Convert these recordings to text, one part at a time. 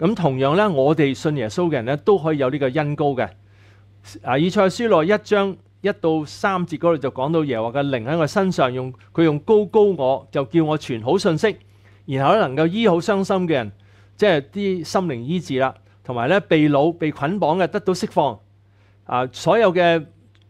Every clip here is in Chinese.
咁同樣咧，我哋信耶穌嘅人咧，都可以有呢個恩高嘅。啊，以賽説書內一章一到三節嗰度就講到耶和華嘅靈喺我身上，用佢用高高我，就叫我傳好信息，然後咧能夠醫好傷心嘅人，即係啲心靈醫治啦，同埋咧被攔、被捆綁嘅得到釋放。啊，所有嘅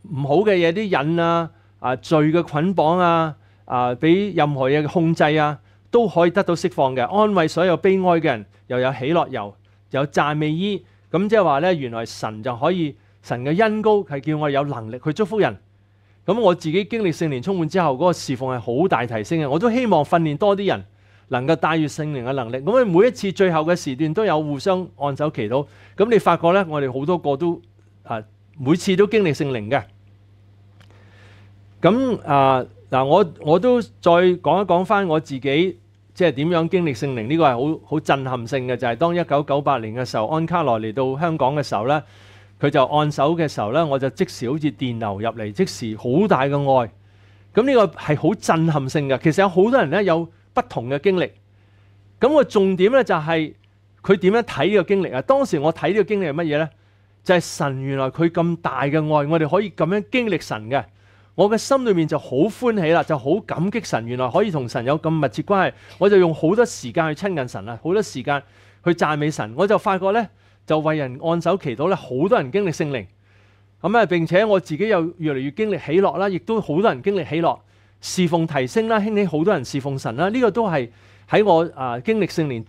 唔好嘅嘢，啲引啊、啊罪嘅捆綁啊、啊俾任何嘢嘅控制啊。都可以得到釋放嘅，安慰所有悲哀嘅人，又有喜樂，有有赞美衣。咁即系話咧，原來神就可以，神嘅恩高係叫我有能力去祝福人。咁我自己經歷聖年充滿之後，嗰個侍奉係好大提升嘅。我都希望訓練多啲人，能夠帶住聖靈嘅能力。咁啊，每一次最後嘅時段都有互相按手祈禱。咁你發覺咧，我哋好多個都啊，每次都經歷聖靈嘅。咁啊嗱，我我都再講一講翻我自己。即系点样经历聖灵呢个系好好震撼性嘅，就系当一九九八年嘅时候，安卡罗嚟到香港嘅时候咧，佢就按手嘅时候咧，我就即时好似电流入嚟，即时好大嘅爱。咁呢个系好震撼性嘅。其实有好多人咧有不同嘅经历。咁个重点咧就系佢点样睇呢个经历啊？当时我睇呢个经历系乜嘢咧？就系神原来佢咁大嘅爱，我哋可以咁样经历神嘅。我嘅心里面就好欢喜啦，就好感激神，原来可以同神有咁密切关系，我就用好多时间去亲近神啦，好多时间去赞美神，我就发觉咧就为人按手祈祷咧，好多人经历圣灵，咁啊并且我自己又越嚟越经历喜乐啦，亦都好多人经历喜乐，侍奉提升啦，兴起好多人侍奉神啦，呢个都系喺我啊经历圣年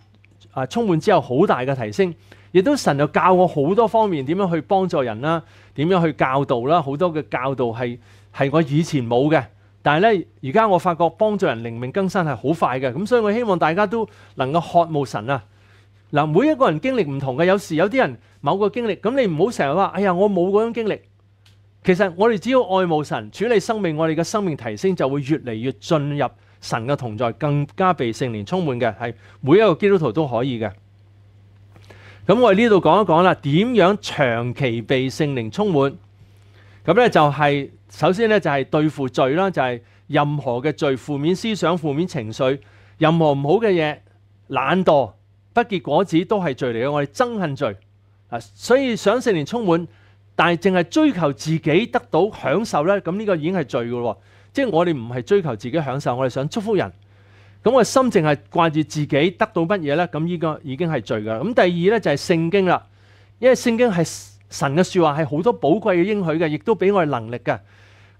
啊充满之后好大嘅提升，亦都神又教我好多方面点样去帮助人啦，点样去教导啦，好多嘅教导系。系我以前冇嘅，但系咧，而家我发觉帮助人灵命更新系好快嘅，咁所以我希望大家都能够渴慕神啊！嗱，每一个人经历唔同嘅，有时有啲人某个经历，咁你唔好成日话，哎呀，我冇嗰种经历。其实我哋只要爱慕神，处理生命，我哋嘅生命提升就会越嚟越进入神嘅同在，更加被圣灵充满嘅。系每一个基督徒都可以嘅。咁我哋呢度讲一讲啦，点样长期被圣灵充满？咁咧就系。首先咧就係對付罪啦，就係任何嘅罪、負面思想、負面情緒、任何唔好嘅嘢、懶惰、不結果子都係罪嚟嘅。我哋憎恨罪啊，所以想四年充滿，但係淨係追求自己得到享受咧，咁呢個已經係罪噶喎。即係我哋唔係追求自己享受，我哋想祝福人。咁我心淨係掛住自己得到乜嘢咧，咁呢個已經係罪噶咁第二咧就係聖經啦，因為聖經係神嘅说話，係好多寶貴嘅應許嘅，亦都俾我哋能力嘅。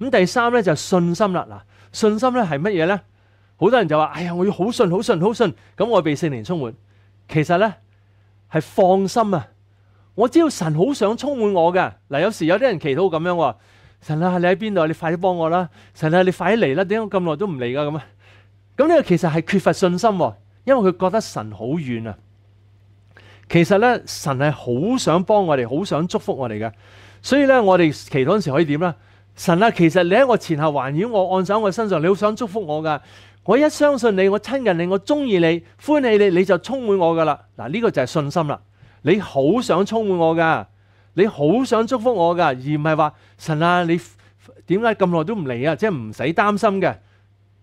咁第三咧就信心啦嗱，信心咧系乜嘢咧？好多人就话：，哎呀，我要好信、好信、好信，咁我被圣灵充满。其实咧系放心啊！我知道神好想充满我嘅。嗱，有时有啲人祈祷咁样：，神啊，你喺边度？你快啲帮我啦！神啊，你快啲嚟啦！点解咁耐都唔嚟噶？咁啊？咁呢个其实系缺乏信心，因为佢觉得神好远啊。其实咧，神系好想帮我哋，好想祝福我哋嘅。所以咧，我哋祈祷嗰时可以点咧？神啊，其實你喺我前後环绕我按上我身上，你好想祝福我噶。我一相信你，我親近你，我中意你，歡喜你，你就充滿我噶啦。嗱，呢個就係信心啦。你好想充滿我噶，你好想祝福我噶，而唔係話神啊，你點解咁耐都唔嚟啊？即係唔使擔心嘅。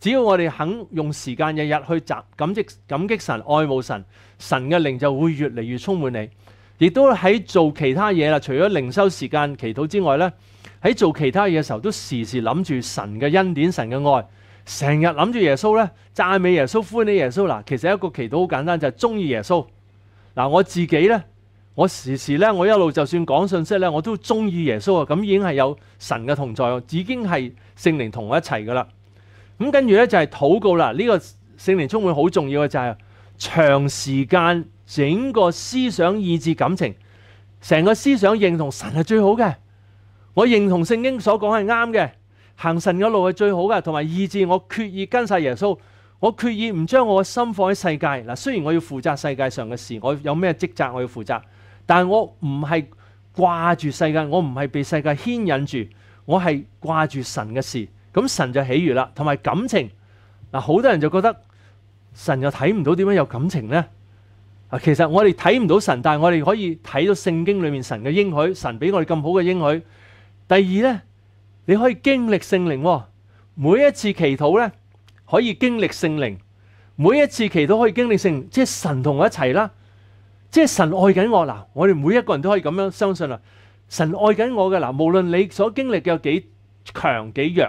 只要我哋肯用時間日日去集感激感激神愛慕神，神嘅靈就會越嚟越充滿你。亦都喺做其他嘢啦，除咗靈修時間祈禱之外呢喺做其他嘢嘅時候都時時諗住神嘅恩典、神嘅愛，成日諗住耶穌呢讚美耶穌、歡喜耶穌嗱。其實一個祈禱好簡單，就係中意耶穌嗱。我自己呢，我時時呢，我一路就算講信息呢，我都中意耶穌啊。咁已經係有神嘅同在，已經係聖靈同我一齊噶啦。咁跟住咧就係禱告啦。呢個聖灵充滿好重要嘅就係長時間整個思想意志感情，成個思想認同神係最好嘅。我認同聖經所講係啱嘅，行神嘅路係最好嘅。同埋意志，我決意跟晒耶穌，我決意唔將我嘅心放喺世界嗱。雖然我要負責世界上嘅事，我有咩職責我要負責，但我唔係掛住世界，我唔係被世界牽引住，我係掛住神嘅事。咁神就喜悦啦，同埋感情嗱，好多人就觉得神又睇唔到点样有感情呢？啊，其实我哋睇唔到神，但系我哋可以睇到圣经里面神嘅应许，神俾我哋咁好嘅应许。第二呢，你可以经历圣灵，每一次祈祷呢，可以经历圣灵，每一次祈祷可以经历圣，即系神同我一齐啦，即系神爱紧我嗱。我哋每一个人都可以咁样相信啦，神爱紧我嘅嗱，无论你所经历嘅有几强几弱。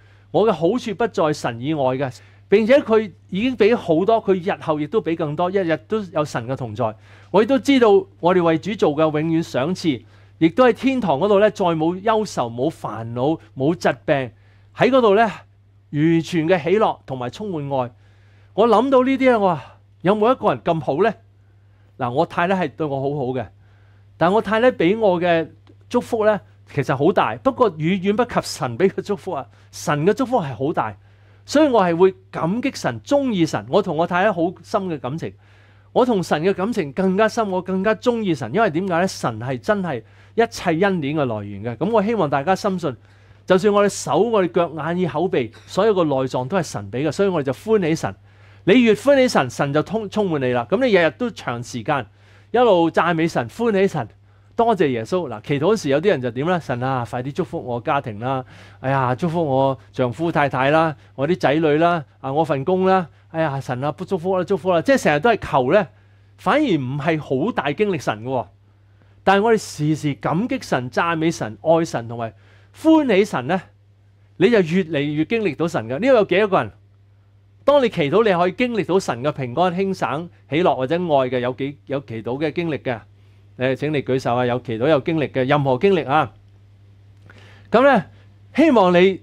我嘅好处不在神以外嘅，并且佢已经俾好多，佢日后亦都俾更多，一日都有神嘅同在。我亦都知道我哋为主做嘅永远赏赐，亦都喺天堂嗰度咧，再冇忧愁、冇烦恼、冇疾病，喺嗰度咧完全嘅喜乐同埋充满爱。我谂到呢啲咧，我话有冇一个人咁好咧？嗱，我太咧系对我好好嘅，但我太咧俾我嘅祝福咧。其实好大，不过远远不及神俾嘅祝福啊！神嘅祝福系好大，所以我系会感激神，中意神。我同我太太好深嘅感情，我同神嘅感情更加深，我更加中意神。因为点解咧？神系真系一切恩典嘅来源嘅。咁我希望大家深信，就算我哋手、我哋脚、眼、耳、口、鼻，所有嘅内脏都系神俾嘅，所以我哋就欢喜神。你越欢喜神，神就通充满你啦。咁你日日都长时间一路赞美神，欢喜神。多谢耶稣嗱，祈祷嗰时有啲人就点啦？神啊，快啲祝福我家庭啦！哎呀，祝福我丈夫太太啦，我啲仔女啦，啊，我份工啦！哎呀，神啊，不祝福啦，祝福啦，即系成日都系求咧，反而唔系好大经历神喎。但系我哋时时感激神、赞美神、爱神同埋欢喜神咧，你就越嚟越经历到神嘅。呢度有几多个人？当你祈祷，你可以经历到神嘅平安、轻省、喜乐或者爱嘅，有几有祈祷嘅经历嘅？你請你舉手啊！有祈到有經歷嘅任何經歷啊！咁咧，希望你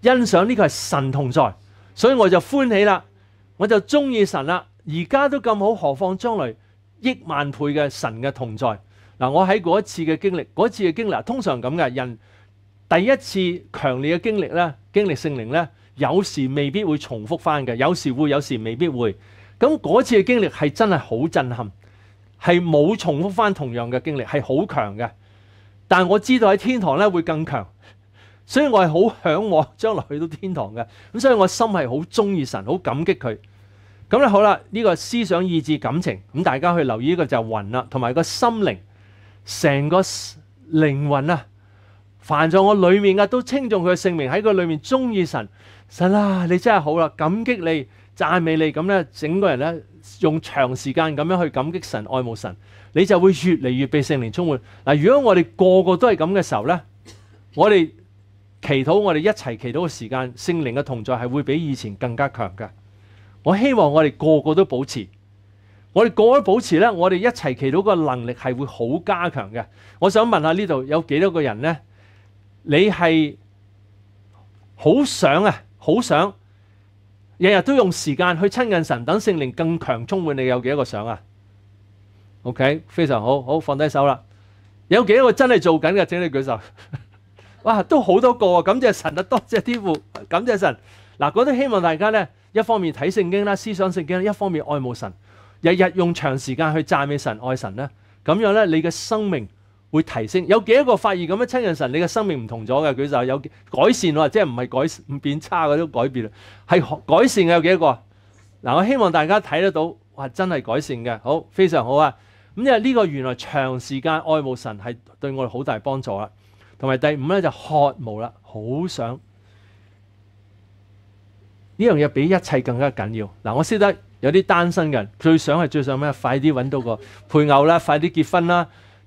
欣賞呢個系神同在，所以我就歡喜啦，我就中意神啦。而家都咁好，何況將來億萬倍嘅神嘅同在嗱！我喺嗰一次嘅經歷，嗰次嘅經歷，通常咁嘅人第一次強烈嘅經歷咧，經歷聖靈咧，有時未必會重複翻嘅，有時會，有時未必會。咁嗰次嘅經歷係真係好震撼。系冇重複翻同樣嘅經歷，係好強嘅。但我知道喺天堂咧會更強，所以我係好向往將來去到天堂嘅。咁所以我心係好中意神，好感激佢。咁咧好啦，呢個思想、意志、感情，咁大家去留意呢個就係魂啦，同埋個心靈，成個靈魂啊。凡在我裏面嘅都稱重佢嘅聖名喺佢裏面中意神。神啊，你真係好啦，感激你，讚美你，咁咧整個人咧。用長時間咁樣去感激神、愛慕神，你就會越嚟越被聖靈充滿。嗱，如果我哋個個都係咁嘅時候呢，我哋祈禱，我哋一齊祈禱嘅時間，聖靈嘅同在係會比以前更加強嘅。我希望我哋個個都保持，我哋個個保持呢，我哋一齊祈禱嘅能力係會好加強嘅。我想問下呢度有幾多個人呢？你係好想啊，好想。日日都用時間去親近神，等聖靈更強充滿你，有幾多個想啊？OK，非常好好放低手啦。有幾多個真係做緊嘅？請你舉手。哇，都好多個啊！感謝神啊，多謝天父，感謝神。嗱，我都希望大家咧，一方面睇聖經啦，思想聖經；，一方面愛慕神，日日用長時間去讚美神、愛神咧。咁樣咧，你嘅生命。會提升有幾多個發現咁樣親近神，你嘅生命唔同咗嘅。佢就有改善喎，即系唔係改唔變差嗰啲改變啦，係改善嘅有幾多個啊？嗱，我希望大家睇得到係真係改善嘅，好非常好啊。咁因為呢個原來長時間愛慕神係對我哋好大幫助啦。同埋第五咧就渴慕啦，好想呢樣嘢比一切更加緊要。嗱，我識得有啲單身嘅最想係最想咩？快啲揾到個配偶啦，快啲結婚啦。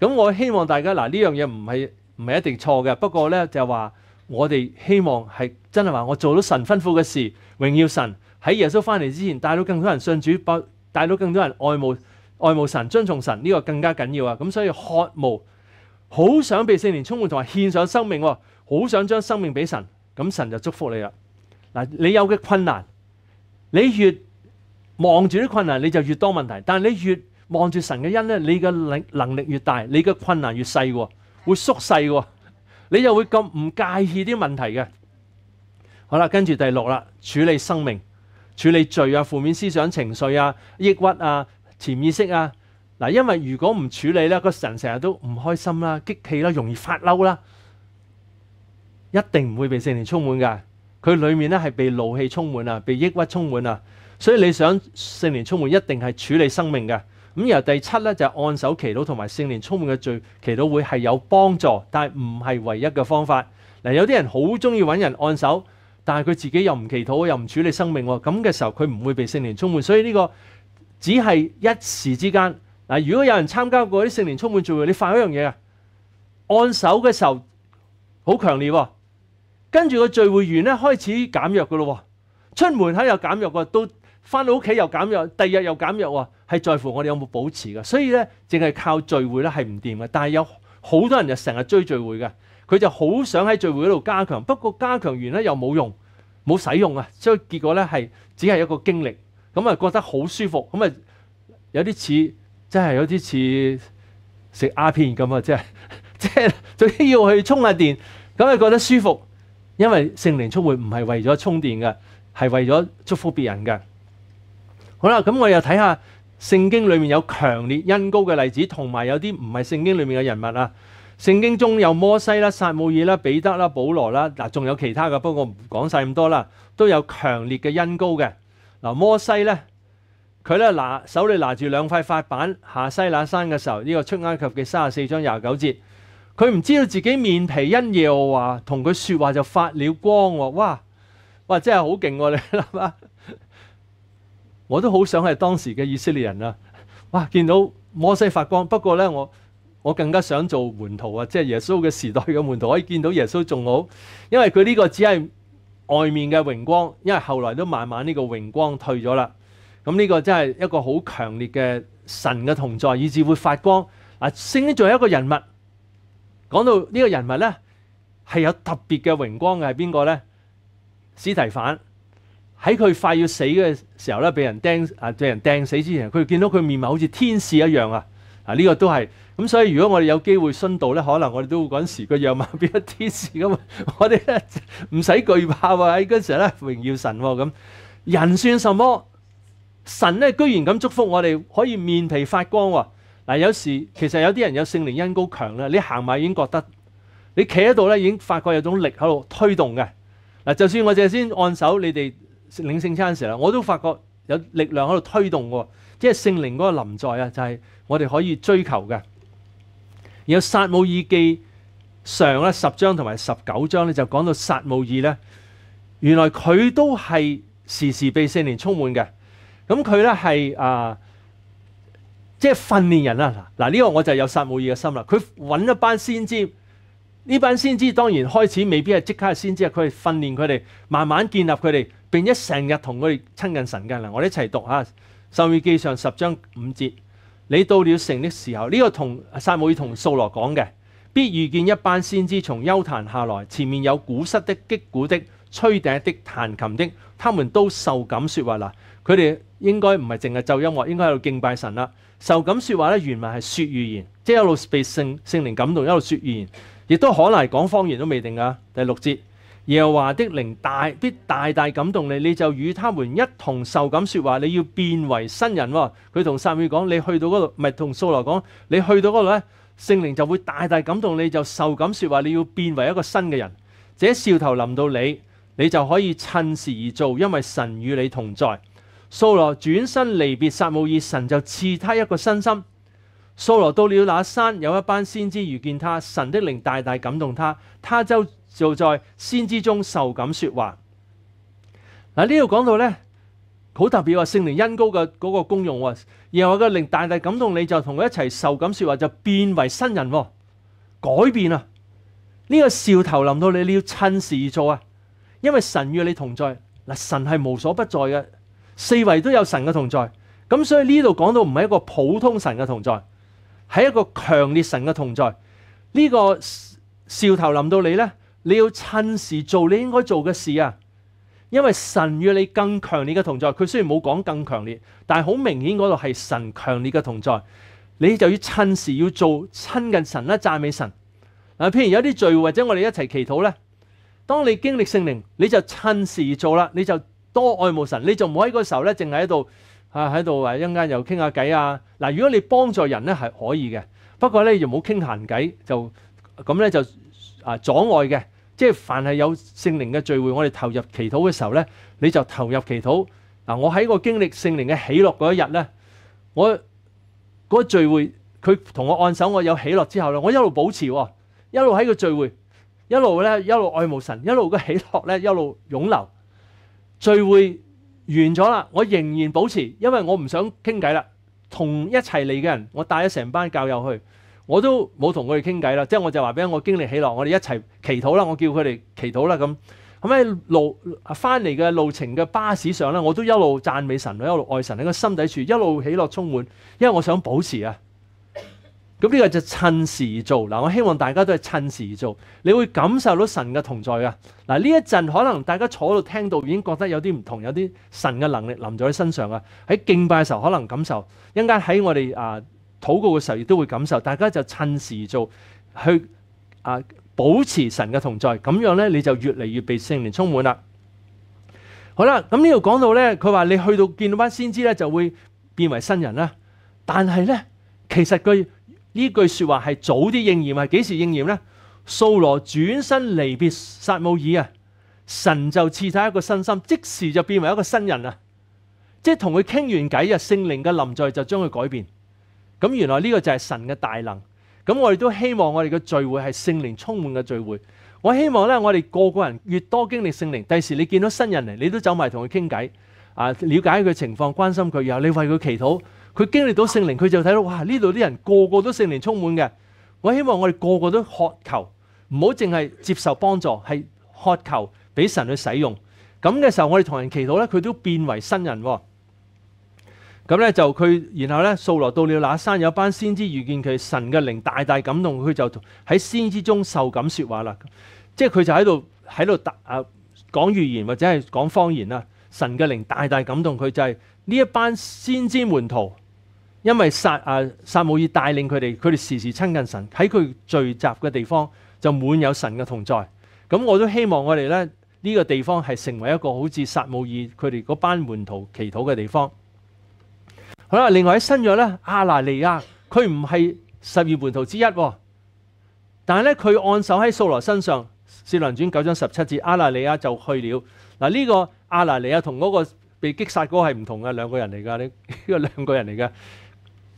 咁我希望大家嗱呢樣嘢唔係唔係一定錯嘅，不過咧就話我哋希望係真係話我做到神吩咐嘅事，榮耀神喺耶穌翻嚟之前，帶到更多人信主，帶帶到更多人愛慕愛慕神，遵從神呢個更加緊要啊！咁所以渴慕，好想被聖年充滿，同埋獻上生命，好想將生命俾神，咁神就祝福你啦。嗱，你有嘅困難，你越望住啲困難，你就越多問題，但你越望住神嘅恩咧，你嘅能能力越大，你嘅困难越细，会缩细，你又会咁唔介意啲问题嘅。好啦，跟住第六啦，处理生命，处理罪啊、负面思想、情绪啊、抑郁啊、潜意识啊。嗱，因为如果唔处理咧，个神成日都唔开心啦、激气啦、容易发嬲啦，一定唔会被圣灵充满噶。佢里面咧系被怒气充满啊，被抑郁充满啊。所以你想圣灵充满，一定系处理生命嘅。咁由第七咧就按手祈禱同埋聖年充滿嘅聚祈禱會係有幫助，但係唔係唯一嘅方法。嗱有啲人好中意揾人按手，但係佢自己又唔祈禱，又唔處理生命喎。咁嘅時候佢唔會被聖年充滿，所以呢個只係一時之間。嗱，如果有人參加過啲聖年充滿聚會，你發一樣嘢啊，按手嘅時候好強烈，跟住個聚會員咧開始減弱噶咯，出門口又減弱喎，都。翻到屋企又減藥，第二日又減藥喎，係在乎我哋有冇保持嘅。所以咧，淨係靠聚會咧係唔掂嘅。但係有好多人就成日追聚會嘅，佢就好想喺聚會嗰度加強。不過加強完咧又冇用，冇使用啊，所以結果咧係只係一個經歷咁啊，覺得好舒服咁啊，有啲似真係有啲似食阿片咁啊，即係 即係總之要去充下電咁啊，覺得舒服，因為聖靈促會唔係為咗充電嘅，係為咗祝福別人嘅。好啦，咁我又睇下聖經裏面有強烈恩高嘅例子，同埋有啲唔係聖經裏面嘅人物啊。聖經中有摩西啦、撒母耳啦、彼得啦、保羅啦，嗱仲有其他嘅，不過唔講晒咁多啦。都有強烈嘅恩高嘅。嗱摩西咧，佢咧拿手里拿住兩塊法板下西那山嘅時候，呢個出埃及嘅三十四章廿九節，佢唔知道自己面皮因耶和華同佢说話就發了光喎，哇哇真係好勁喎！你谂下。我都好想係當時嘅以色列人啊！哇，見到摩西發光。不過咧，我我更加想做門徒啊，即係耶穌嘅時代嘅門徒，可以見到耶穌仲好，因為佢呢個只係外面嘅榮光，因為後來都慢慢呢個榮光退咗啦。咁呢個真係一個好強烈嘅神嘅同在，以至會發光。嗱，先呢仲有一個人物，講到呢個人物咧係有特別嘅榮光嘅係邊個咧？史提反。喺佢快要死嘅時候咧，俾人釘啊，俾人釘死之前，佢見到佢面貌好似天使一樣啊！啊，呢個都係咁，所以如果我哋有機會殉道咧，可能我哋都會嗰陣時個樣貌 變咗天使咁。我哋咧唔使懼怕喎，喺嗰時咧榮耀神咁。人算什麼？神咧居然咁祝福我哋，可以面皮發光喎！嗱，有時其實有啲人有聖靈恩高強啦，你行埋已經覺得，你企喺度咧已經發覺有種力喺度推動嘅。嗱，就算我係先按手，你哋。領聖餐時候，我都發覺有力量喺度推動喎，即係聖靈嗰個臨在啊，就係我哋可以追求嘅。有後撒母耳記上咧十章同埋十九章咧就講到撒母耳咧，原來佢都係時時被聖靈充滿嘅。咁佢咧係啊，即係訓練人啦嗱，呢個我就有撒母耳嘅心啦。佢揾一班先知，呢班先知當然開始未必係即刻係先知，佢訓練佢哋，慢慢建立佢哋。並一成日同佢哋親近神嘅啦！我哋一齊讀下《受預記》上十章五節。你到了城的時候，呢個同撒母與同素羅講嘅，必遇見一班先知從幽潭下來，前面有鼓瑟的擊鼓的、吹笛的、彈琴的，他們都受感説話啦。佢哋應該唔係淨係奏音樂，應該喺度敬拜神啦。受感説話咧，原文係説預言，即係一路被聖聖靈感動一路説預言，亦都可能係講方言都未定㗎。第六節。耶和华的灵大必大大感动你，你就与他们一同受感说话。你要变为新人。佢同撒母讲，你去到嗰度，唔系同扫罗讲，你去到嗰度咧，圣灵就会大大感动你，就受感说话。你要变为一个新嘅人。这兆头临到你，你就可以趁时而做，因为神与你同在。扫罗转身离别撒母耳，神就赐他一个身心。扫罗到了那山，有一班先知遇见他，神的灵大大感动他，他就。就在先知中受感说话，嗱呢度讲到咧，好特别话圣灵恩高嘅嗰个功用喎，然后佢令大大感动你，就同佢一齐受感说话，就变为新人，改变啊！呢个兆头临到你，你要趁时做啊，因为神与你同在，嗱神系无所不在嘅，四围都有神嘅同在，咁所以呢度讲到唔系一个普通神嘅同在，系一个强烈神嘅同在，呢个兆头临到你咧。你要趁时做你应该做嘅事啊，因为神与你更强烈嘅同在，佢虽然冇讲更强烈，但系好明显嗰度系神强烈嘅同在。你就要趁时要做亲近神啦，赞美神。嗱，譬如有啲聚会或者我哋一齐祈祷咧，当你经历圣灵，你就趁时做啦，你就多爱慕神，你就唔好喺个时候咧，净系喺度啊喺度话一阵间又倾下偈啊。嗱，如果你帮助人咧系可以嘅，不过咧又唔好倾闲偈，就咁咧就啊阻碍嘅。即係凡係有聖靈嘅聚會，我哋投入祈禱嘅時候咧，你就投入祈禱。嗱，我喺個經歷聖靈嘅喜樂嗰一日咧，我嗰個聚會佢同我按手，我有喜樂之後咧，我一路保持喎，一路喺個聚會，一路咧一路愛慕神，一路嘅喜樂咧一路湧流。聚會完咗啦，我仍然保持，因為我唔想傾偈啦，同一齊嚟嘅人，我帶咗成班教友去。我都冇同佢哋傾偈啦，即係我就話俾我經歷起落，我哋一齊祈禱啦，我叫佢哋祈禱啦咁。咁喺路翻嚟嘅路程嘅巴士上咧，我都一路讚美神，一路愛神，喺個心底處一路喜樂充滿，因為我想保持啊。咁呢個就趁時做嗱，我希望大家都係趁時做，你會感受到神嘅同在噶嗱。呢一陣可能大家坐喺度聽到已經覺得有啲唔同，有啲神嘅能力臨喺身上啊。喺敬拜嘅時候可能感受，一間喺我哋啊。祷告嘅时候，亦都会感受。大家就趁时做去啊，保持神嘅同在，咁样咧，你就越嚟越被圣灵充满啦。好啦，咁呢度讲到咧，佢话你去到见到班先知咧，就会变为新人啦。但系咧，其实佢呢句说话系早啲应验，系几时应验咧？扫罗转身离别撒姆耳啊，神就赐晒一个身心，即时就变为一个新人啊！即系同佢倾完偈啊，圣灵嘅临在就将佢改变。咁原來呢個就係神嘅大能。咁我哋都希望我哋嘅聚會係聖靈充滿嘅聚會。我希望咧，我哋個個人越多經歷聖靈，第時你見到新人嚟，你都走埋同佢傾偈啊，了解佢情況，關心佢，然後你為佢祈禱。佢經歷到聖靈，佢就睇到哇，呢度啲人個個都聖靈充滿嘅。我希望我哋個個都渴求，唔好淨係接受幫助，係渴求俾神去使用。咁嘅時候，我哋同人祈禱咧，佢都變為新人喎。咁咧就佢，然後咧掃羅到了那山，有班先知遇見佢，神嘅靈大大感動佢，就喺先知中受感說話啦。即係佢就喺度喺度講預言或者係講方言啦。神嘅靈大大感動佢，就係呢一班先知門徒，因為撒啊撒母耳帶領佢哋，佢哋時時親近神，喺佢聚集嘅地方就滿有神嘅同在。咁我都希望我哋咧呢個地方係成為一個好似撒母耳佢哋嗰班門徒祈禱嘅地方。好啦，另外喺新約咧，阿拿尼亞佢唔係十二門徒之一，但係咧佢按手喺素羅身上，《四福音九章十七節，阿拿尼亞就去了。嗱呢個阿拿尼亞同嗰個被擊殺嗰個係唔同嘅兩個人嚟㗎，呢 呢個兩個人嚟㗎。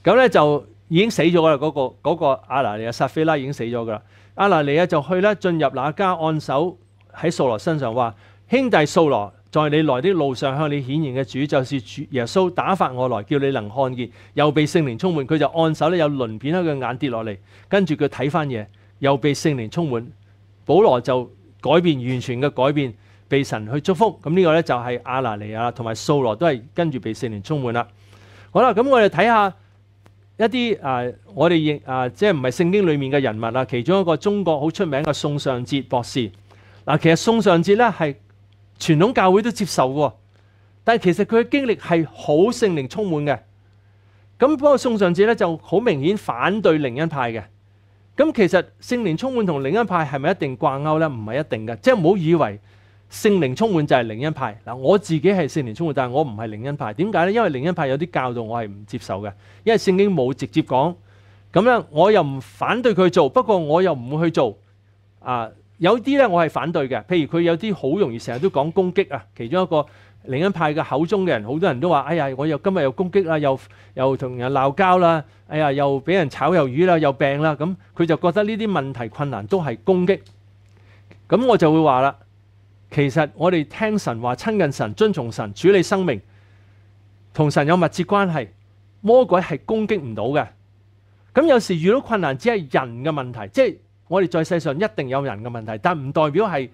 咁咧就已經死咗㗎，嗰個嗰個阿拿尼亞撒菲拉已經死咗㗎啦。阿拿尼亞就去咧，進入那家按手喺素羅身上，話兄弟素羅。在你來的路上，向你顯現嘅主就是主耶穌，打發我來，叫你能看見，又被聖靈充滿。佢就按手咧，有鳞片喺佢眼跌落嚟，跟住佢睇翻嘢，又被聖靈充滿。保羅就改變完全嘅改變，被神去祝福。咁呢個咧就係阿拿尼亞同埋掃羅都係跟住被聖靈充滿啦。好啦，咁我哋睇下一啲啊，我哋亦啊，即系唔係聖經裏面嘅人物啦。其中一個中國好出名嘅宋尚哲博士，嗱，其實宋尚哲咧係。傳統教會都接受嘅，但其實佢嘅經歷係好圣灵充滿嘅。咁不過宋尚志咧就好明顯反對靈恩派嘅。咁其實圣灵充滿同靈恩派係咪一定掛钩咧？唔係一定嘅，即係唔好以為圣灵充滿就係靈恩派。嗱，我自己係圣灵充滿，但係我唔係靈恩派。點解咧？因為靈恩派有啲教導我係唔接受嘅，因為聖經冇直接講。咁咧，我又唔反對佢做，不過我又唔去做啊。有啲咧，我係反對嘅。譬如佢有啲好容易成日都講攻擊啊。其中一個另一派嘅口中嘅人，好多人都話：哎呀，我又今日又攻擊啦，又又同人鬧交啦，哎呀，又俾人炒魷魚啦，又病啦。咁佢就覺得呢啲問題困難都係攻擊。咁我就會話啦，其實我哋聽神話，親近神，尊重神，處理生命，同神有密切關係。魔鬼係攻擊唔到嘅。咁有時遇到困難，只係人嘅問題，即係。我哋在世上一定有人嘅問題，但唔代表係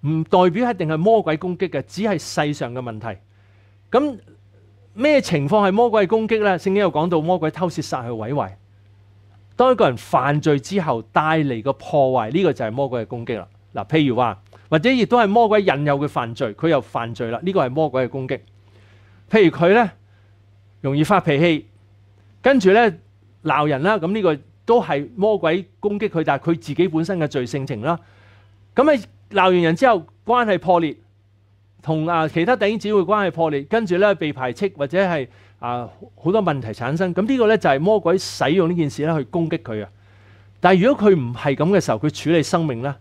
唔代表一定系魔鬼攻擊嘅，只係世上嘅問題。咁咩情況係魔鬼攻擊呢？聖經又講到魔鬼偷窃、殺去、毀壞。當一個人犯罪之後，帶嚟個破壞，呢個就係魔鬼嘅攻擊啦。嗱，譬如話，或者亦都係魔鬼引誘佢犯罪，佢又犯罪啦，呢個係魔鬼嘅攻擊。譬如佢呢，容易發脾氣，跟住呢，鬧人啦，咁呢個。都系魔鬼攻擊佢，但係佢自己本身嘅罪性情啦。咁啊鬧完人之後，關係破裂，同啊其他弟兄姊妹關係破裂，跟住咧被排斥或者係啊好多問題產生。咁呢個咧就係魔鬼使用呢件事咧去攻擊佢啊。但係如果佢唔係咁嘅時候，佢處理生命咧，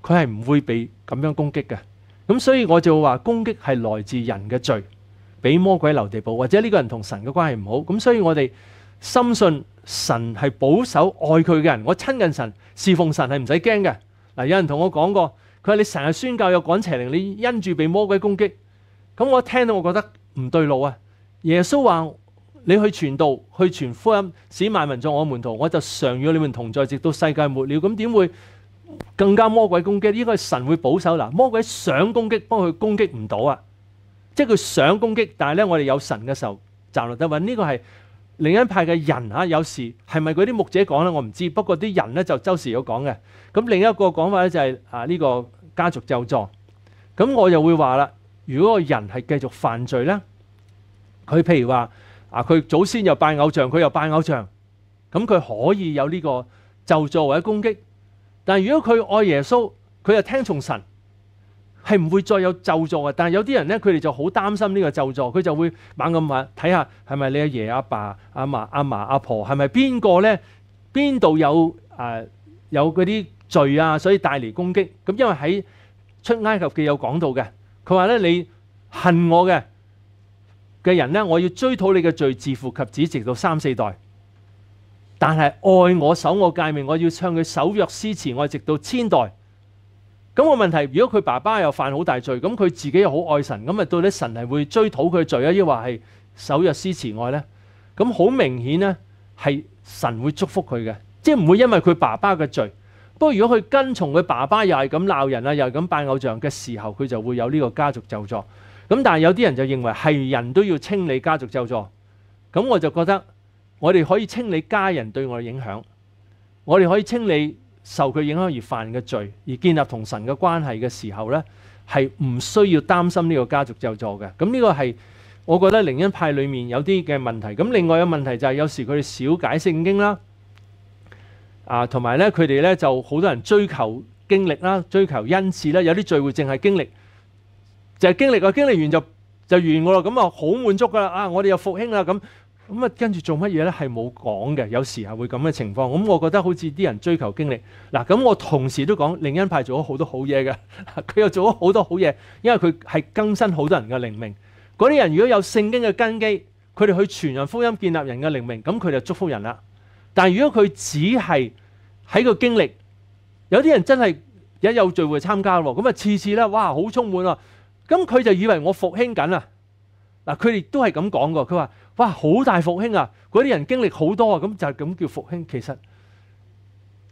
佢係唔會被咁樣攻擊嘅。咁所以我就話攻擊係來自人嘅罪，俾魔鬼留地步，或者呢個人同神嘅關係唔好。咁所以我哋深信。神系保守爱佢嘅人，我亲近神侍奉神系唔使惊嘅。嗱，有人同我讲过，佢话你成日宣教又赶邪灵，你因住被魔鬼攻击。咁我听到我觉得唔对路啊！耶稣话你去传道，去传福音，使万民作我门徒，我就常与你们同在，直到世界末了。咁点会更加魔鬼攻击？应该神会保守嗱，魔鬼想攻击，不过佢攻击唔到啊，即系佢想攻击，但系咧我哋有神嘅时候站落得稳，呢个系。另一派嘅人啊，有時係咪嗰啲牧者講咧？我唔知，不過啲人咧就周時有講嘅。咁另一個講法咧就係啊呢個家族就助。咁我又會話啦，如果個人係繼續犯罪咧，佢譬如話啊，佢祖先又拜偶像，佢又拜偶像，咁佢可以有呢個就助或者攻擊。但係如果佢愛耶穌，佢又聽從神。係唔會再有咒助嘅，但係有啲人咧，佢哋就好擔心呢個咒助，佢就會猛咁話睇下係咪你阿爺阿爸阿嫲阿嫲阿婆係咪邊個咧？邊度有誒有嗰啲罪啊？所以帶嚟攻擊。咁因為喺出埃及記有講到嘅，佢話咧你恨我嘅嘅人咧，我要追討你嘅罪，自父及止，直到三四代。但係愛我守我界命，我要唱佢守約詩詞，我直到千代。咁個問題，如果佢爸爸又犯好大罪，咁佢自己又好愛神，咁咪到底神係會追討佢罪啊，抑或係守約施慈愛咧？咁好明顯咧，係神會祝福佢嘅，即係唔會因為佢爸爸嘅罪。不過如果佢跟從佢爸爸又係咁鬧人啊，又係咁拜偶像嘅時候，佢就會有呢個家族咒助。咁但係有啲人就認為係人都要清理家族咒助。咁我就覺得我哋可以清理家人對我嘅影響，我哋可以清理。受佢影響而犯嘅罪，而建立同神嘅關係嘅時候呢，係唔需要擔心呢個家族救助嘅。咁呢個係我覺得靈恩派裡面有啲嘅問題。咁另外一個問題就係有時佢哋少解聖經啦，啊，同埋呢，佢哋呢就好多人追求經歷啦，追求恩賜啦。有啲聚會淨係經歷，就係經歷啊！經歷完就就完噶啦，咁啊好滿足㗎啦啊！我哋又復興啦咁。咁啊，跟住做乜嘢咧？係冇講嘅。有時候會咁嘅情況。咁我覺得好似啲人追求經歷嗱。咁我同時都講，另一派做咗好多好嘢嘅，佢又做咗好多好嘢，因為佢係更新好多人嘅靈命。嗰啲人如果有聖經嘅根基，佢哋去傳人福音，建立人嘅靈命，咁佢就祝福人啦。但如果佢只係喺個經歷，有啲人真係一有聚會參加喎。咁啊，次次咧，哇，好充滿啊！咁佢就以為我復興緊啊。嗱，佢哋都係咁講嘅。佢話。哇，好大復興啊！嗰啲人經歷好多啊，咁就咁叫復興。其實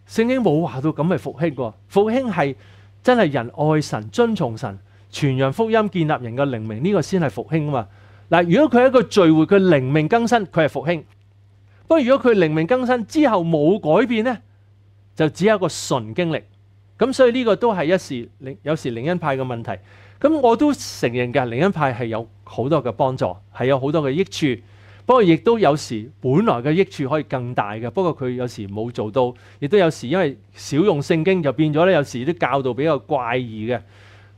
聖經冇話到咁係復興喎。復興係真係人愛神、遵從神、傳揚福音、建立人嘅靈命，呢個先係復興啊嘛。嗱，如果佢一個聚會佢靈命更新，佢係復興。不過如果佢靈命更新之後冇改變呢，就只有個純經歷。咁所以呢個都係一時有時灵恩派嘅問題。咁我都承認㗎，灵恩派係有好多嘅幫助，係有好多嘅益處。不過亦都有時，本來嘅益處可以更大嘅。不過佢有時冇做到，亦都有時因為少用聖經，就變咗咧。有時啲教導比較怪異嘅。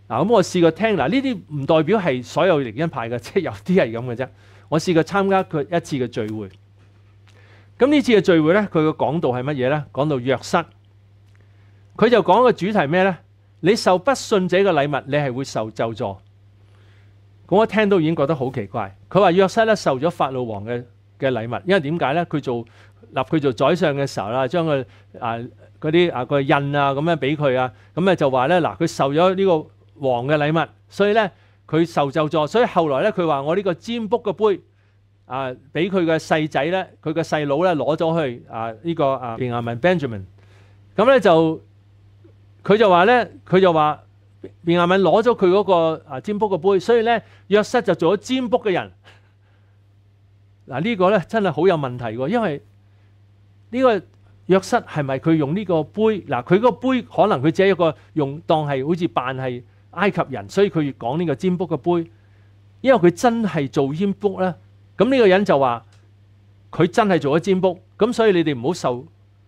嗱，咁我試過聽嗱，呢啲唔代表係所有靈恩派嘅，即係有啲係咁嘅啫。我試過參加佢一次嘅聚會。咁呢次嘅聚會咧，佢嘅講道係乜嘢咧？講到約失，佢就講個主題咩咧？你受不信者嘅禮物，你係會受咒助。咁我聽到已經覺得好奇怪。佢話約瑟咧受咗法老王嘅嘅禮物，因為點解咧？佢做立佢做宰相嘅時候啦，將佢啊嗰啲啊個印啊咁樣俾佢啊，咁咧就話咧嗱，佢受咗呢個王嘅禮物，所以咧佢受就助。所以後來咧，佢話我呢個占卜嘅杯啊，俾佢嘅細仔咧，佢嘅細佬咧攞咗去啊呢個啊 Benjamin，咁咧就佢就話咧，佢就話。便亚敏攞咗佢嗰个啊占卜嘅杯，所以咧约瑟就做咗占卜嘅人。嗱呢个咧真系好有问题喎，因为呢个约瑟系咪佢用呢个杯？嗱佢个杯可能佢只系一个用当系好似扮系埃及人，所以佢讲呢个占卜嘅杯。因为佢真系做占卜咧，咁呢个人就话佢真系做咗占卜，咁所以你哋唔好受。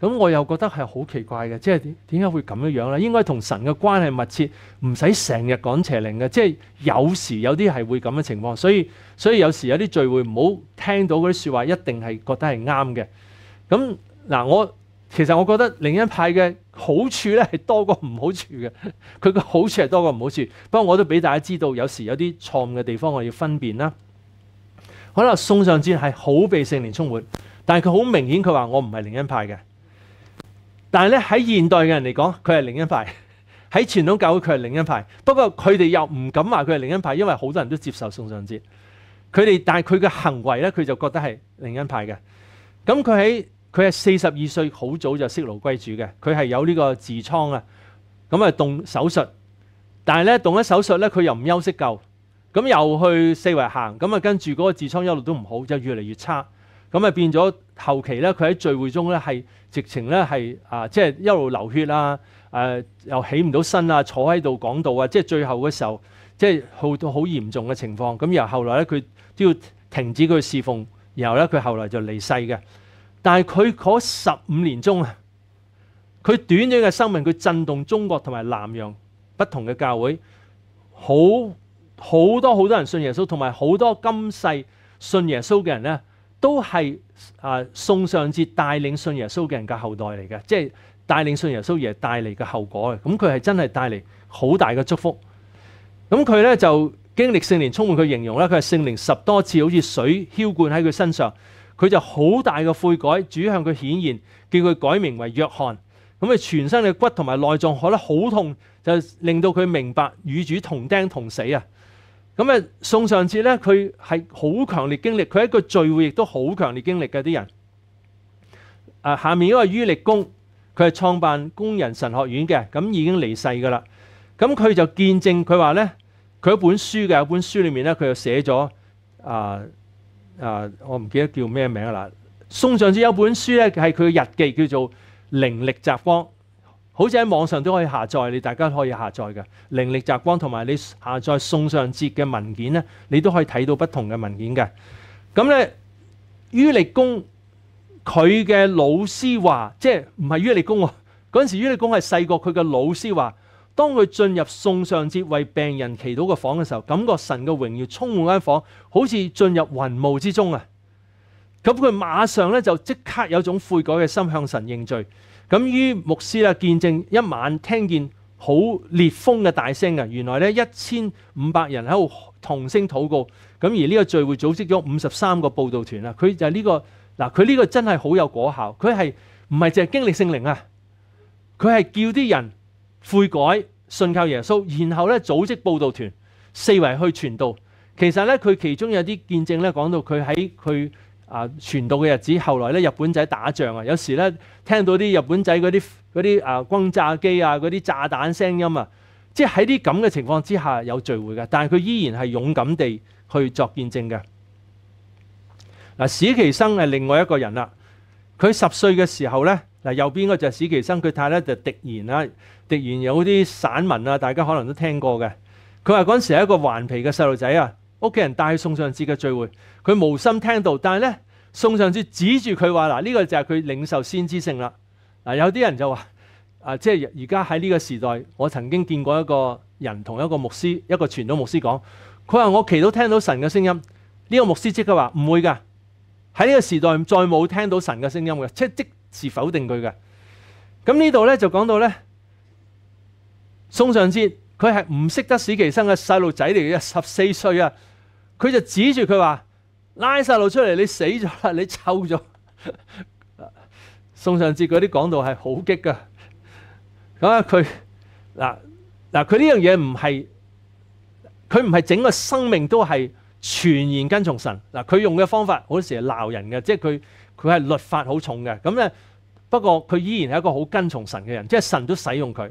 咁我又覺得係好奇怪嘅，即系點解會咁樣樣咧？應該同神嘅關係密切，唔使成日講邪靈嘅。即係有時有啲係會咁嘅情況，所以所以有時有啲聚會唔好聽到嗰啲説話，一定係覺得係啱嘅。咁嗱，我其實我覺得另一派嘅好處咧係多過唔好處嘅，佢嘅好處係多過唔好處。不過我都俾大家知道，有時有啲錯誤嘅地方我要分辨啦。好啦，宋上志係好被聖靈充滿，但係佢好明顯佢話我唔係另一派嘅。但系咧喺現代嘅人嚟講，佢係另一派；喺傳統教会，佢係另一派。不過佢哋又唔敢話佢係另一派，因為好多人都接受送上节。佢哋但系佢嘅行為咧，佢就覺得係另一派嘅。咁佢喺佢係四十二歲，好早就识勞歸主嘅。佢係有呢個痔瘡啊，咁啊動手術。但系咧動咗手術咧，佢又唔休息夠，咁又去四圍行，咁啊跟住嗰個痔瘡一路都唔好，就越嚟越差。咁啊變咗後期咧，佢喺聚會中咧係直情咧係啊，即係一路流血啊，誒又起唔到身啊，坐喺度講道啊，即係最後嘅時候，即係好到好嚴重嘅情況。咁由後來咧，佢都要停止佢侍奉，然後咧佢後來就離世嘅。但係佢嗰十五年中啊，佢短短嘅生命，佢震動中國同埋南洋不同嘅教會，好好多好多人信耶穌，同埋好多今世信耶穌嘅人咧。都係啊，送上節帶領信耶穌嘅人嘅後代嚟嘅，即係帶領信耶穌而帶嚟嘅後果嘅。咁佢係真係帶嚟好大嘅祝福。咁佢咧就經歷聖靈，充滿佢形容啦。佢係聖靈十多次，好似水浇灌喺佢身上。佢就好大嘅悔改，主向佢顯現，叫佢改名為約翰。咁佢全身嘅骨同埋內臟可得好痛，就令到佢明白與主同釘同死啊！咁啊，宋尚节咧，佢係好強烈經歷，佢一個聚會亦都好強烈經歷嘅啲人。啊，下面嗰個於力公，佢係創辦工人神學院嘅，咁已經離世噶啦。咁佢就見證佢話咧，佢一本書嘅，有本書裏面咧，佢就寫咗啊啊，我唔記得叫咩名啦。宋尚节有本書咧，係佢嘅日記，叫做《靈力集方》。好似喺網上都可以下載，你大家可以下載嘅靈力集光同埋你下載送上節嘅文件咧，你都可以睇到不同嘅文件嘅。咁咧，於力公佢嘅老師話，即系唔係於力公喎？嗰陣時於力公係細個，佢嘅老師話，當佢進入送上節為病人祈禱嘅房嘅時候，感覺神嘅榮耀充滿間房，好似進入雲霧之中啊！咁佢馬上咧就即刻有種悔改嘅心向神認罪。咁於牧師咧見證一晚，聽見好烈風嘅大聲嘅，原來咧一千五百人喺度同聲禱告。咁而呢個聚會組織咗五十三個報道團啊，佢就呢個嗱，佢呢個真係好有果效。佢係唔係淨係經歷聖靈啊？佢係叫啲人悔改、信靠耶穌，然後咧組織報道團四圍去傳道。其實咧，佢其中有啲見證咧講到佢喺佢。啊，傳道嘅日子，後來咧日本仔打仗啊，有時咧聽到啲日本仔嗰啲嗰啲啊轟炸機啊嗰啲炸彈聲音啊，即係喺啲咁嘅情況之下有聚會嘅，但係佢依然係勇敢地去作見證嘅。嗱，史其生係另外一個人啦。佢十歲嘅時候咧，嗱右邊個就係史其生，佢太咧就狄然啦，狄然有啲散文啊，大家可能都聽過嘅。佢話嗰陣時係一個頑皮嘅細路仔啊。屋企人带去送上节嘅聚会，佢无心听到，但系咧，送上节指住佢话嗱，呢个就系佢领受先知性啦。嗱，有啲人就话，啊，即系而家喺呢个时代，我曾经见过一个人同一个牧师，一个传道牧师讲，佢话我祈祷听到神嘅声音，呢个牧师即刻话唔会噶，喺呢个时代再冇听到神嘅声音嘅，即即是否定佢嘅。咁呢度咧就讲到咧，送上节佢系唔识得使其生嘅细路仔嚟嘅，十四岁啊。佢就指住佢話：拉晒路出嚟，你死咗啦！你臭咗！宋上节嗰啲講道係好激噶。咁啊，佢嗱嗱，佢呢樣嘢唔係佢唔係整個生命都係全然跟從神嗱，佢用嘅方法好多時係鬧人嘅，即係佢佢係律法好重嘅。咁咧不過佢依然係一個好跟從神嘅人，即係神都使用佢。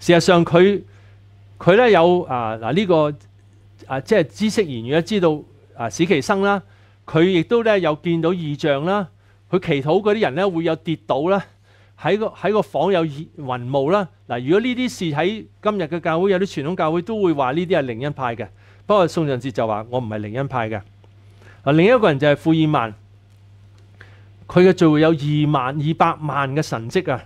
事實上，佢佢咧有啊嗱呢個啊即係知識言語咧知道啊史其生啦，佢亦都咧有見到異象啦。佢祈禱嗰啲人咧會有跌倒啦，喺個喺個房有雲霧啦。嗱，如果呢啲事喺今日嘅教會，有啲傳統教會都會話呢啲係靈恩派嘅。不過宋任哲就話：我唔係靈恩派嘅。啊，另一個人就係富爾曼，佢嘅聚會有二萬二百萬嘅神跡啊！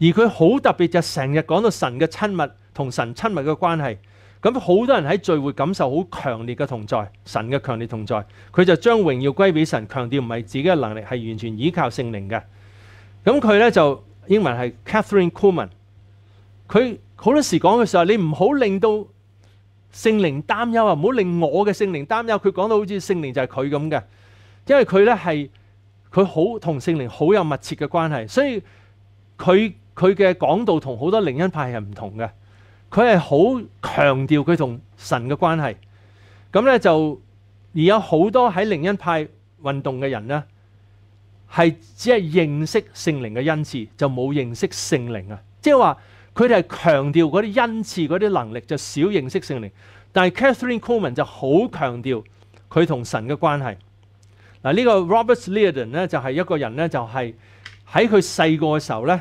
而佢好特別就成日講到神嘅親密同神親密嘅關係，咁好多人喺聚會感受好強烈嘅同在，神嘅強烈同在，佢就將榮耀歸俾神，強調唔係自己嘅能力，係完全依靠聖靈嘅。咁佢咧就英文係 Catherine Kuhlman，佢好多時講嘅時候，你唔好令到聖靈擔憂啊，唔好令我嘅聖靈擔憂。佢講到好似聖靈就係佢咁嘅，因為佢咧係佢好同聖靈好有密切嘅關係，所以佢。佢嘅讲道同好多灵恩派系唔同嘅，佢系好强调佢同神嘅关系。咁咧就而有好多喺灵恩派运动嘅人咧，系只系认识圣灵嘅恩赐，就冇认识圣灵啊！即系话佢哋系强调嗰啲恩赐嗰啲能力，就少认识圣灵。但系 Catherine Coleman 就好强调佢同神嘅关系。嗱呢个 Robert l e i d e t n 咧就系一个人咧，就系喺佢细个嘅时候咧。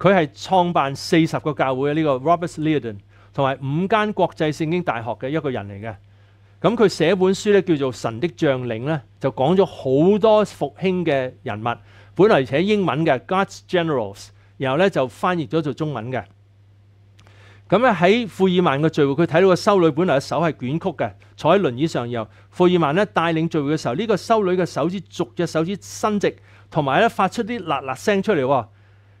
佢係創辦四十個教會嘅呢個 Robert l y d e n 同埋五間國際聖經大學嘅一個人嚟嘅。咁佢寫本書咧叫做《神的將領》咧，就講咗好多復興嘅人物。本來寫英文嘅 Gods Generals，然後咧就翻譯咗做中文嘅。咁咧喺富爾曼嘅聚會，佢睇到個修女本來嘅手係卷曲嘅，坐喺輪椅上又富爾曼咧帶領聚會嘅時候，呢個修女嘅手指逐隻手指伸直，同埋咧發出啲辣辣聲出嚟喎。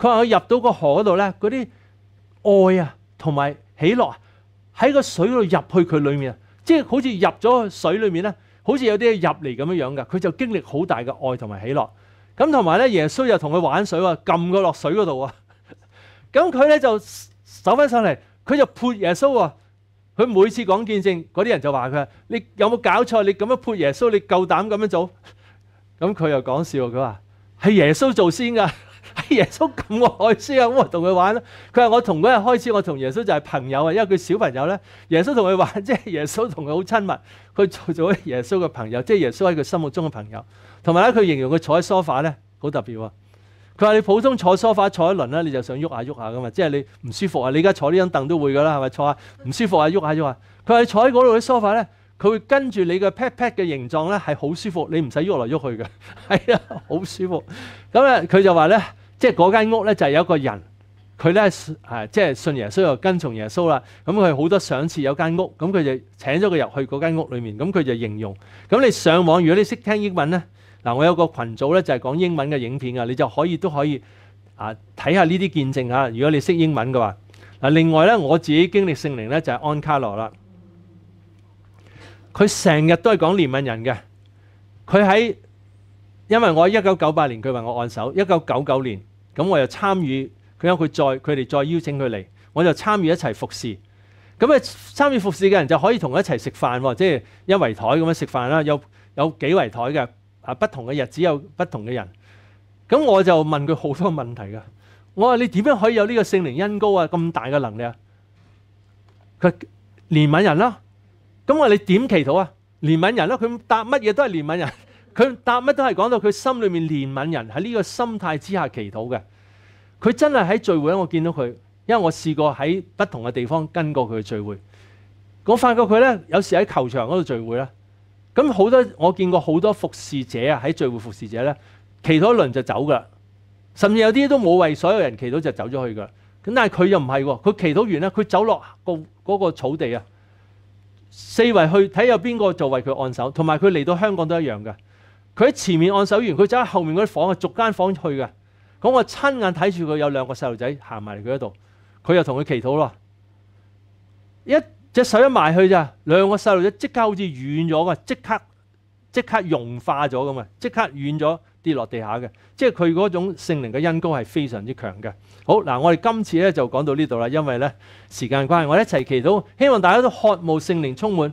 佢话佢入到個河嗰度咧，嗰啲愛啊，同埋喜樂啊，喺個水度入去佢裏面啊，即係好似入咗水裏面咧，好似有啲入嚟咁樣樣噶。佢就經歷好大嘅愛同埋喜樂。咁同埋咧，耶穌又同佢玩水喎，撳佢落水嗰度喎。咁佢咧就走翻上嚟，佢就泼耶穌喎。佢每次講見證，嗰啲人就話佢：你有冇搞錯？你咁樣泼耶穌，你夠膽咁樣做？咁佢又講笑，佢話係耶穌做先噶。係耶穌咁嘅愛師啊，我同佢玩啦。佢話：我從嗰日開始，我同耶穌就係朋友啊。因為佢小朋友咧，耶穌同佢玩，即係耶穌同佢好親密。佢做咗耶穌嘅朋友，即係耶穌喺佢心目中嘅朋友。同埋咧，佢形容佢坐喺 sofa 咧，好特別喎。佢話：你普通坐 sofa 坐一輪咧，你就想喐下喐下噶嘛。即係你唔舒服啊，你而家坐呢張凳都會噶啦，係咪坐下唔舒服啊，喐下喐下。佢話坐喺嗰度嘅 sofa 咧，佢會跟住你嘅 pat pat 嘅形狀咧，係好舒服，你唔使喐來喐去嘅，係啊，好舒服。咁咧，佢就話咧。即係嗰間屋咧，就係有個人，佢咧係即係信耶穌又跟從耶穌啦。咁佢好多上次有間屋，咁佢就請咗佢入去嗰間屋裏面。咁佢就形容。咁你上網，如果你識聽英文咧，嗱我有個群組咧就係講英文嘅影片啊，你就可以都可以啊睇下呢啲見證嚇。如果你識英文嘅話，嗱另外咧我自己經歷聖靈咧就係安卡羅啦。佢成日都係講連悯人嘅。佢喺因為我一九九八年佢為我按手，一九九九年。咁我又參與，佢有佢再佢哋再邀請佢嚟，我就參與一齊服侍。咁啊，參與服侍嘅人就可以同佢一齊食飯，即係一圍台咁樣食飯啦。有有幾圍台嘅，啊不同嘅日子有不同嘅人。咁我就問佢好多問題噶。我話你點樣可以有呢個聖靈恩高啊？咁大嘅能力啊！佢怜悯人啦。咁我你點祈禱啊？怜悯人啦。佢答乜嘢都係怜悯人。佢答乜都係講到佢心裏面怜悯人喺呢個心態之下祈禱嘅。佢真係喺聚會咧，我見到佢，因為我試過喺不同嘅地方跟過佢嘅聚會。我發覺佢咧有時喺球場嗰度聚會咧，咁好多我見過好多服侍者啊喺聚會服侍者咧，祈禱一輪就走噶，甚至有啲都冇為所有人祈禱就走咗去噶。咁但係佢又唔係喎，佢祈禱完咧，佢走落個嗰草地啊，四圍去睇有邊個就為佢按手，同埋佢嚟到香港都一樣嘅。佢喺前面按手完，佢走喺後面嗰啲房啊，逐間房去嘅。咁我親眼睇住佢有兩個細路仔行埋嚟佢嗰度，佢又同佢祈禱咯。一隻手一埋去咋，兩個細路仔即刻好似軟咗嘅，即刻即刻融化咗咁啊，即刻軟咗跌落地下嘅。即係佢嗰種聖靈嘅恩膏係非常之強嘅。好嗱，我哋今次咧就講到呢度啦，因為咧時間關係，我一齊祈禱，希望大家都渴慕性靈充滿。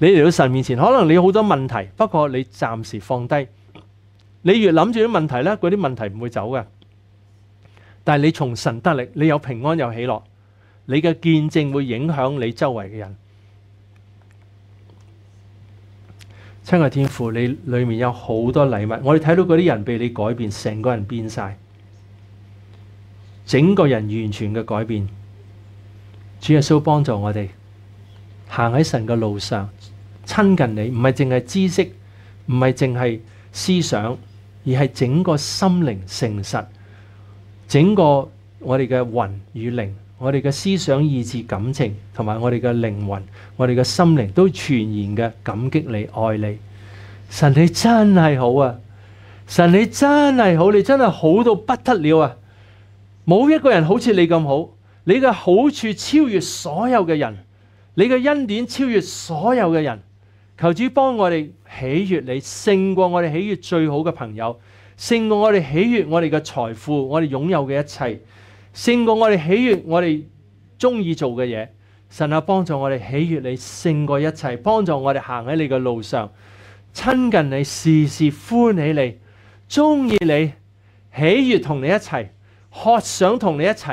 你嚟到神面前，可能你好多问题，不過你暫時放低。你越諗住啲問題咧，嗰啲問題唔會走嘅。但系你從神得力，你有平安有喜乐，你嘅見證會影響你周圍嘅人。亲爱天父，你里面有好多禮物，我哋睇到嗰啲人被你改變，成個人變晒，整個人完全嘅改變。主耶穌幫助我哋行喺神嘅路上。亲近你，唔系净系知识，唔系净系思想，而系整个心灵诚实，整个我哋嘅魂与灵，我哋嘅思想、意志、感情，同埋我哋嘅灵魂、我哋嘅心灵，都全然嘅感激你、爱你。神你真系好啊！神你真系好，你真系好到不得了啊！冇一个人好似你咁好，你嘅好处超越所有嘅人，你嘅恩典超越所有嘅人。求主帮我哋喜悦你胜过我哋喜悦最好嘅朋友，胜过我哋喜悦我哋嘅财富，我哋拥有嘅一切，胜过我哋喜悦我哋中意做嘅嘢。神啊，帮助我哋喜悦你胜过一切，帮助我哋行喺你嘅路上，亲近你，时时欢喜你中意你，喜悦同你一齐，渴想同你一齐，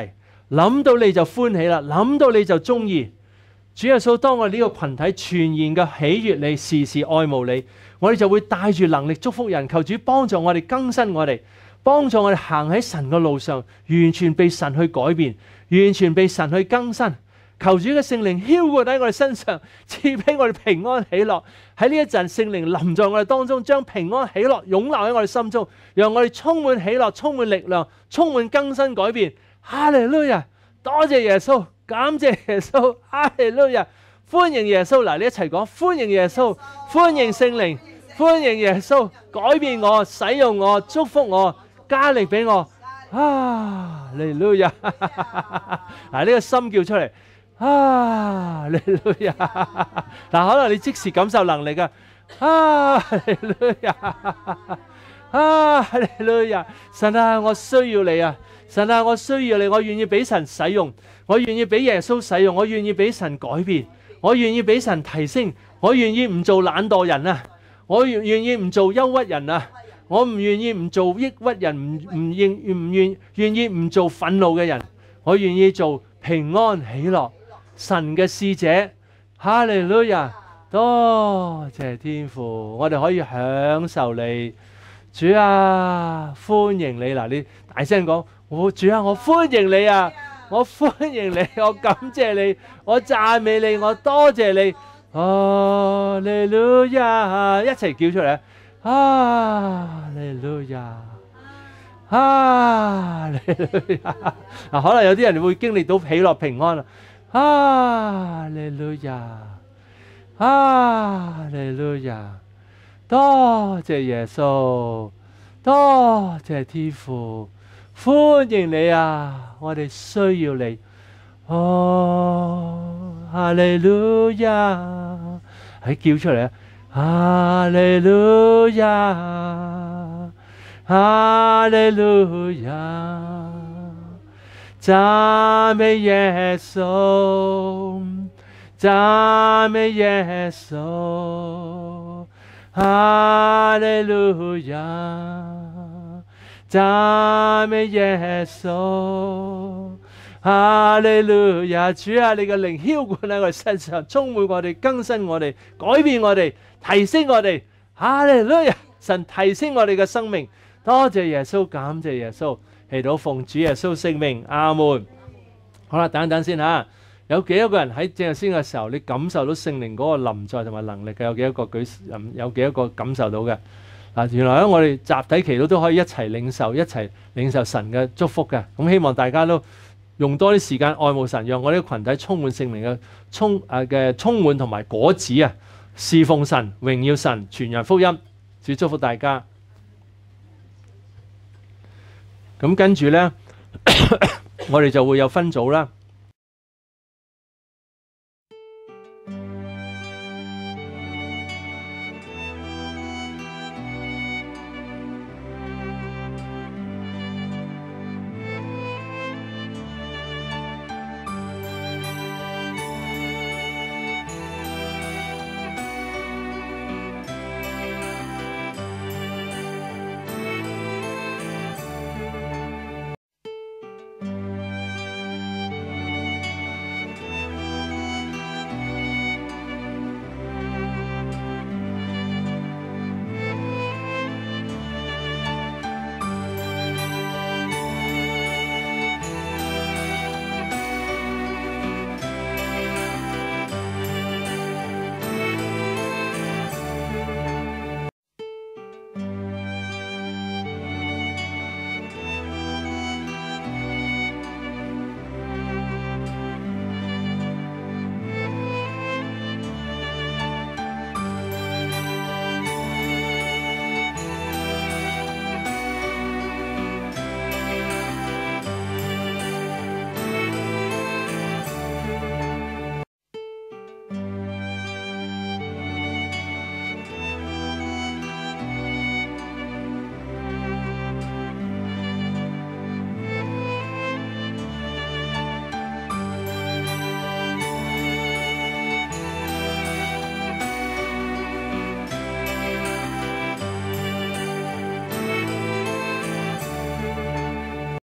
谂到你就欢喜啦，谂到你就中意。主耶稣，当我呢个群体全然嘅喜悦你，时时爱慕你，我哋就会带住能力祝福人。求主帮助我哋更新我哋，帮助我哋行喺神嘅路上，完全被神去改变，完全被神去更新。求主嘅圣灵飘过喺我哋身上，赐俾我哋平安喜乐。喺呢一阵，圣灵临在我哋当中，将平安喜乐涌流喺我哋心中，让我哋充满喜乐，充满力量，充满更新改变。哈利路亚！多谢耶稣。感谢耶稣，哈利路亚！欢迎耶稣，嗱你一齐讲，欢迎耶稣，欢迎圣灵，欢迎耶稣，改变我，使用我，祝福我，加力俾我，啊，利路亚！嗱呢个心叫出嚟，啊，利路亚！嗱，可能你即时感受能力噶，啊，利路亚！啊！哈利路亚！神啊，我需要你啊！神啊，我需要你，我愿意俾神使用，我愿意俾耶稣使用，我愿意俾神改变，我愿意俾神提升，我愿意唔做懒惰人啊！我愿愿意唔做忧郁人啊！我唔愿意唔做抑郁人，唔唔愿唔愿愿意唔做愤怒嘅人，我愿意做平安喜乐神嘅使者。哈利路亚！多谢天父，我哋可以享受你。主啊，歡迎你！嗱，你大聲講，我主啊，我歡迎你啊，我歡迎你，我感謝你，我讚美你，我多謝你。哦，哈利路一齊叫出嚟！啊哈利路啊哈利路嗱，可能有啲人會經歷到喜樂平安啊！啊哈利路啊哈利路多谢耶稣，多谢天父，欢迎你啊！我哋需要你。哦，哈利路亚！喺叫出嚟啊！哈利路亚，哈利路亚！赞美耶稣，赞美耶稣。哈利路亚，赞美耶稣！哈利路亚，主啊，你嘅灵浇灌喺我身上，充满我哋，更新我哋，改变我哋，提升我哋！哈利路亚，神提升我哋嘅生命，多谢耶稣，感谢耶稣，祈祷奉主耶稣圣名，阿门。好啦，等一等先吓。有几多个人喺正日先嘅时候，你感受到圣灵嗰个临在同埋能力嘅？有几多个举有几多个感受到嘅？嗱，原来咧，我哋集体祈祷都可以一齐领受，一齐领受神嘅祝福嘅。咁希望大家都用多啲时间爱慕神，让我呢个群体充满圣灵嘅充诶嘅充满同埋果子啊！侍奉神，荣耀神，傳人福音。主祝福大家。咁跟住咧，我哋就会有分组啦。